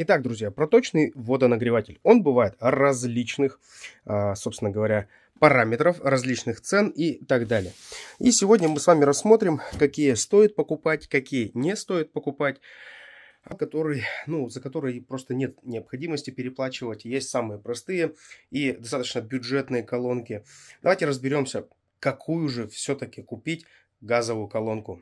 Итак, друзья, проточный водонагреватель. Он бывает различных, а, собственно говоря, параметров, различных цен и так далее. И сегодня мы с вами рассмотрим, какие стоит покупать, какие не стоит покупать а которые, ну, за которые просто нет необходимости переплачивать. Есть самые простые и достаточно бюджетные колонки. Давайте разберемся, какую же все-таки купить газовую колонку.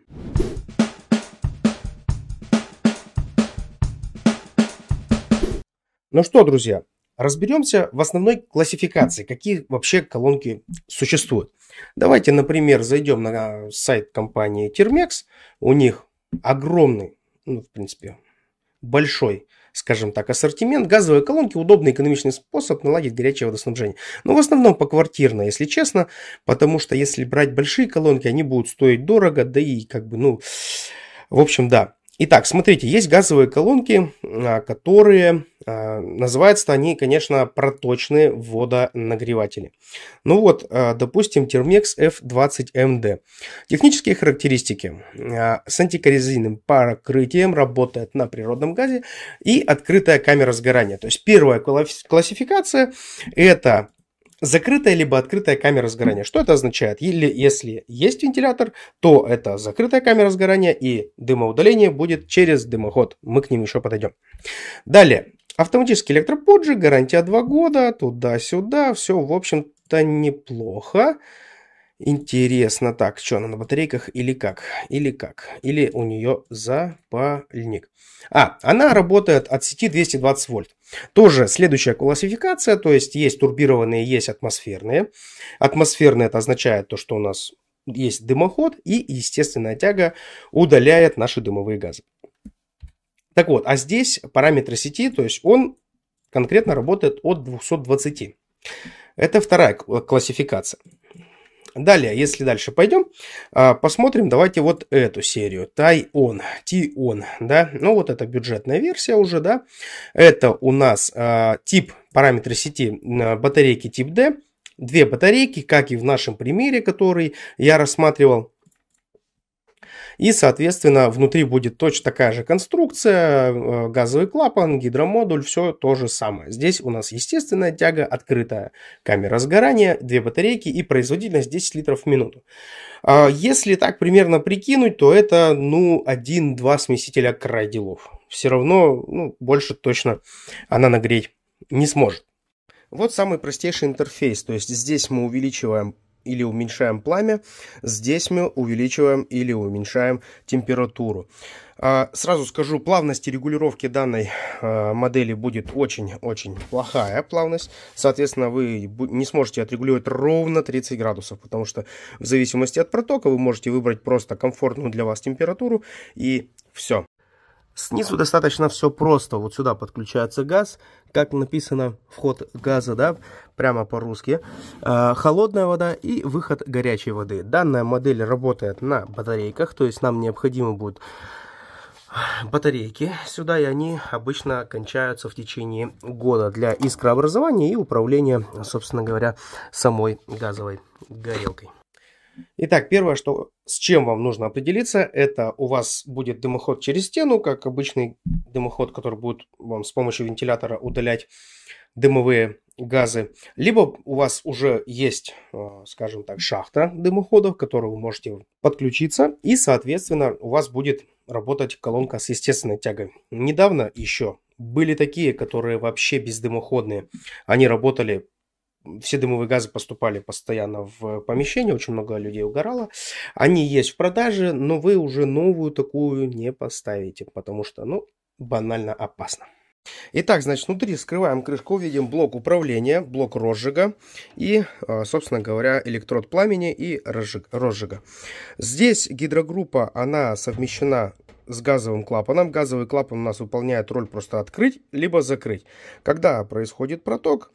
Ну что, друзья, разберемся в основной классификации, какие вообще колонки существуют. Давайте, например, зайдем на сайт компании Термекс. У них огромный, ну, в принципе, большой скажем так, ассортимент. Газовые колонки – удобный экономичный способ наладить горячее водоснабжение. Но в основном по поквартирно, если честно, потому что если брать большие колонки, они будут стоить дорого, да и как бы, ну, в общем, да. Итак, смотрите, есть газовые колонки, а, которые а, называются они, конечно, проточные водонагреватели. Ну вот, а, допустим, Термекс F20MD. Технические характеристики. С антикоррозийным покрытием работает на природном газе и открытая камера сгорания. То есть первая классификация это Закрытая либо открытая камера сгорания. Что это означает? Или если есть вентилятор, то это закрытая камера сгорания и дымоудаление будет через дымоход. Мы к ним еще подойдем. Далее. Автоматический электроподжиг, гарантия 2 года, туда-сюда, все, в общем-то, неплохо. Интересно, так, что она на батарейках или как? Или как? Или у нее запальник? А, она работает от сети 220 вольт. Тоже следующая классификация, то есть есть турбированные, есть атмосферные. Атмосферные это означает то, что у нас есть дымоход и естественная тяга удаляет наши дымовые газы. Так вот, а здесь параметры сети, то есть он конкретно работает от 220. Это вторая классификация. Далее, если дальше пойдем, а, посмотрим, давайте вот эту серию. Тайон, Тион, да, ну вот это бюджетная версия уже, да. Это у нас а, тип, параметры сети а, батарейки тип D. Две батарейки, как и в нашем примере, который я рассматривал. И, соответственно, внутри будет точно такая же конструкция, э, газовый клапан, гидромодуль, все то же самое. Здесь у нас естественная тяга, открытая камера сгорания, две батарейки и производительность 10 литров в минуту. А, если так примерно прикинуть, то это, ну, 1-2 смесителя край делов. Все равно, ну, больше точно она нагреть не сможет. Вот самый простейший интерфейс, то есть здесь мы увеличиваем или уменьшаем пламя, здесь мы увеличиваем или уменьшаем температуру. А, сразу скажу, плавность регулировки данной а, модели будет очень-очень плохая плавность. Соответственно, вы не сможете отрегулировать ровно 30 градусов, потому что в зависимости от протока вы можете выбрать просто комфортную для вас температуру и все. Снизу достаточно все просто. Вот сюда подключается газ, как написано, вход газа, да, прямо по-русски. А, холодная вода и выход горячей воды. Данная модель работает на батарейках, то есть нам необходимо будет батарейки сюда, и они обычно кончаются в течение года для искрообразования и управления, собственно говоря, самой газовой горелкой. Итак, первое, что, с чем вам нужно определиться, это у вас будет дымоход через стену, как обычный дымоход, который будет вам с помощью вентилятора удалять дымовые газы. Либо у вас уже есть, э, скажем так, шахта дымоходов, к которой вы можете подключиться, и, соответственно, у вас будет работать колонка с естественной тягой. Недавно еще были такие, которые вообще бездымоходные. Они работали все дымовые газы поступали постоянно в помещение, очень много людей угорало. Они есть в продаже, но вы уже новую такую не поставите, потому что, ну, банально опасно. Итак, значит, внутри скрываем крышку, видим блок управления, блок розжига и, а, собственно говоря, электрод пламени и розжиг, розжига. Здесь гидрогруппа, она совмещена с газовым клапаном. Газовый клапан у нас выполняет роль просто открыть, либо закрыть. Когда происходит проток,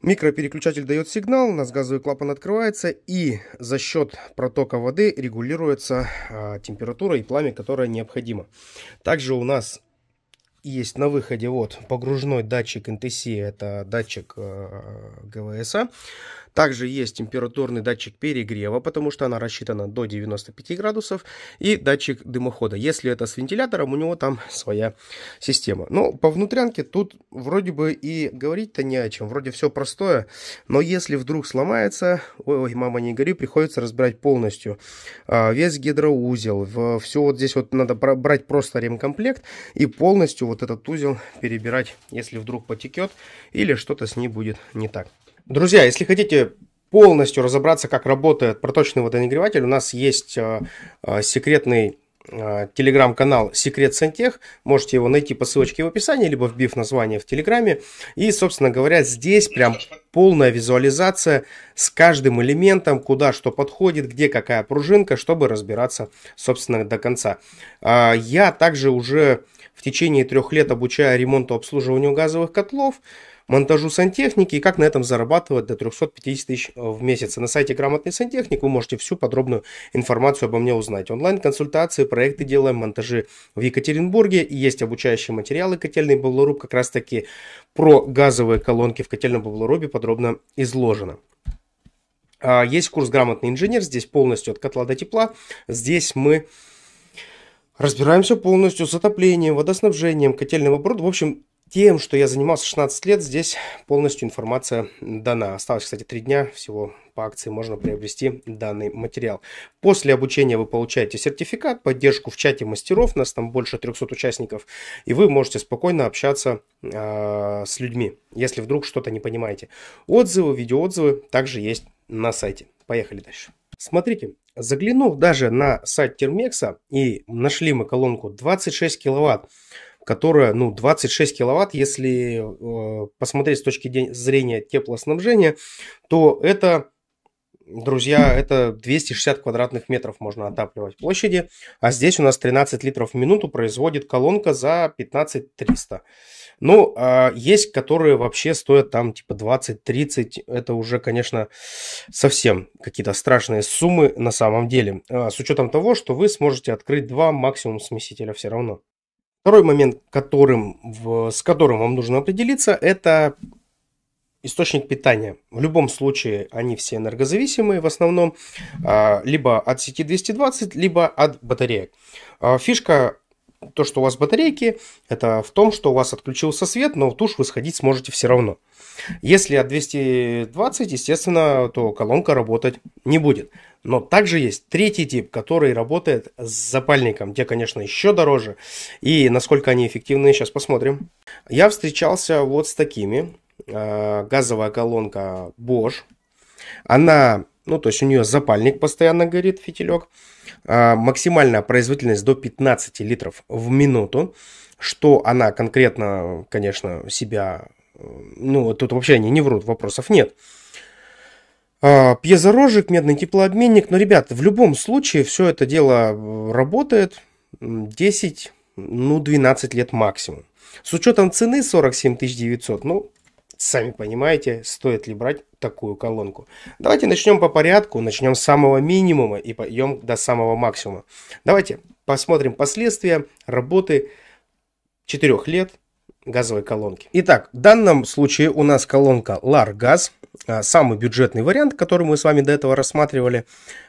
Микропереключатель дает сигнал, у нас газовый клапан открывается, и за счет протока воды регулируется э, температура и пламя, которое необходимо. Также у нас есть на выходе вот погружной датчик NTC, это датчик а, э, ГВС. Также есть температурный датчик перегрева, потому что она рассчитана до 95 градусов, и датчик дымохода. Если это с вентилятором, у него там своя система. Но по внутрянке тут вроде бы и говорить-то не о чем, вроде все простое, но если вдруг сломается, ой, ой мама, не гори, приходится разбирать полностью. А, весь гидроузел, все вот здесь вот надо брать просто ремкомплект и полностью вот этот узел перебирать, если вдруг потекет или что-то с ней будет не так. Друзья, если хотите полностью разобраться, как работает проточный водонагреватель, у нас есть э, э, секретный э, телеграм-канал Секрет Сантех. Можете его найти по ссылочке в описании, либо вбив название в телеграме. И, собственно говоря, здесь прям полная визуализация с каждым элементом, куда что подходит, где какая пружинка, чтобы разбираться, собственно, до конца. А, я также уже в течение трех лет обучаю ремонту обслуживанию газовых котлов монтажу сантехники и как на этом зарабатывать до 350 тысяч э, в месяц. на сайте «Грамотный сантехник» вы можете всю подробную информацию обо мне узнать. Онлайн-консультации, проекты делаем, монтажи в Екатеринбурге. И есть обучающие материалы «Котельный Бавлоруб». Как раз таки про газовые колонки в котельном Бавлорубе подробно изложено. А, есть курс «Грамотный инженер», здесь полностью от котла до тепла. Здесь мы разбираемся полностью с отоплением, водоснабжением, котельным оборудованием. В общем, тем, что я занимался 16 лет, здесь полностью информация дана. Осталось, кстати, 3 дня всего по акции можно приобрести данный материал. После обучения вы получаете сертификат, поддержку в чате мастеров, нас там больше 300 участников, и вы можете спокойно общаться э, с людьми, если вдруг что-то не понимаете. Отзывы, видеоотзывы также есть на сайте. Поехали дальше. Смотрите, заглянув даже на сайт Термекса и нашли мы колонку 26 киловатт, которая, ну, 26 киловатт, если э, посмотреть с точки зрения теплоснабжения, то это, друзья, это 260 квадратных метров можно отапливать площади, а здесь у нас 13 литров в минуту производит колонка за 15 300. Ну, э, есть, которые вообще стоят там типа 20-30, это уже, конечно, совсем какие-то страшные суммы на самом деле, э, с учетом того, что вы сможете открыть два максимум смесителя все равно. Второй момент, которым, в, с которым вам нужно определиться, это источник питания. В любом случае они все энергозависимые в основном, а, либо от сети 220, либо от батареек. А, фишка то, что у вас батарейки, это в том, что у вас отключился свет, но в тушь вы сходить сможете все равно. Если от 220, естественно, то колонка работать не будет. Но также есть третий тип, который работает с запальником, где, конечно, еще дороже. И насколько они эффективны, сейчас посмотрим. Я встречался вот с такими. А, газовая колонка Bosch. Она ну, то есть у нее запальник постоянно горит, фитилек. А, максимальная производительность до 15 литров в минуту. Что она конкретно, конечно, себя... Э, ну, тут вообще они не врут, вопросов нет. А, Пьезорожик, медный теплообменник. Но, ребят, в любом случае все это дело э, работает 10, ну, 12 лет максимум. С учетом цены 47 900, ну, Сами понимаете, стоит ли брать такую колонку. Давайте начнем по порядку, начнем с самого минимума и пойдем до самого максимума. Давайте посмотрим последствия работы 4 лет газовой колонки. Итак, в данном случае у нас колонка LAR-газ, а, самый бюджетный вариант, который мы с вами до этого рассматривали.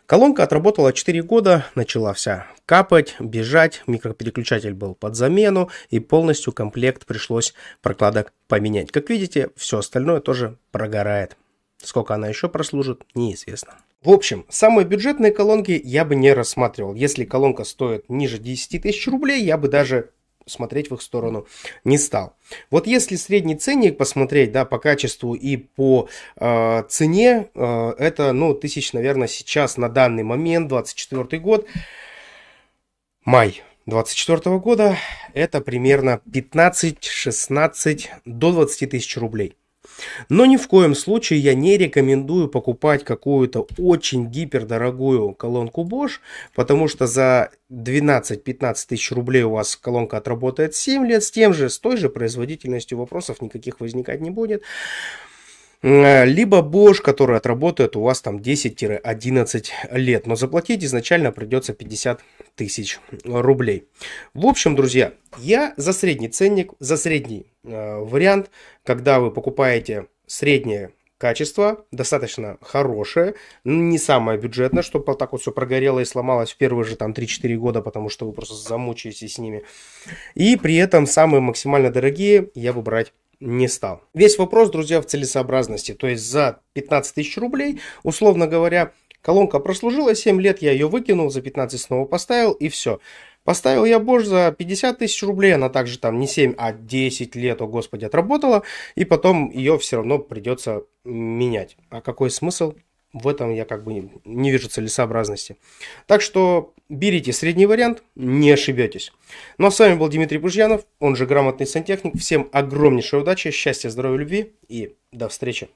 Колонка отработала 4 года, начала вся капать, бежать, микропереключатель был под замену и полностью комплект пришлось прокладок поменять. Как видите, все остальное тоже прогорает. Сколько она еще прослужит, неизвестно. В общем, самые бюджетные колонки я бы не рассматривал. Если колонка стоит ниже 10 тысяч рублей, я бы даже смотреть в их сторону не стал. Вот если средний ценник посмотреть, да, по качеству и по э, цене, э, это, ну, тысяч, наверное, сейчас на данный момент, 24 год, май, 2024 года это примерно 15-16 до 20 тысяч рублей. Но ни в коем случае я не рекомендую покупать какую-то очень гипердорогую колонку Bosch, потому что за 12-15 тысяч рублей у вас колонка отработает 7 лет с тем же, с той же производительностью вопросов никаких возникать не будет. Э, либо Bosch, который отработает у вас там 10-11 лет, но заплатить изначально придется 50 тысяч рублей. В общем, друзья, я за средний ценник, за средний э, вариант, когда вы покупаете среднее качество, достаточно хорошее, не самое бюджетное, чтобы вот так вот все прогорело и сломалось в первые же там 3-4 года, потому что вы просто замучаетесь с ними. И при этом самые максимально дорогие я бы брать не стал. Весь вопрос, друзья, в целесообразности. То есть за 15 тысяч рублей, условно говоря, колонка прослужила 7 лет, я ее выкинул, за 15 снова поставил и все. Поставил я Bosch за 50 тысяч рублей, она также там не 7, а 10 лет, о господи, отработала, и потом ее все равно придется менять. А какой смысл, в этом я как бы не вижу целесообразности. Так что берите средний вариант, не ошибетесь. Ну а с вами был Дмитрий Бужьянов, он же грамотный сантехник. Всем огромнейшей удачи, счастья, здоровья, любви и до встречи.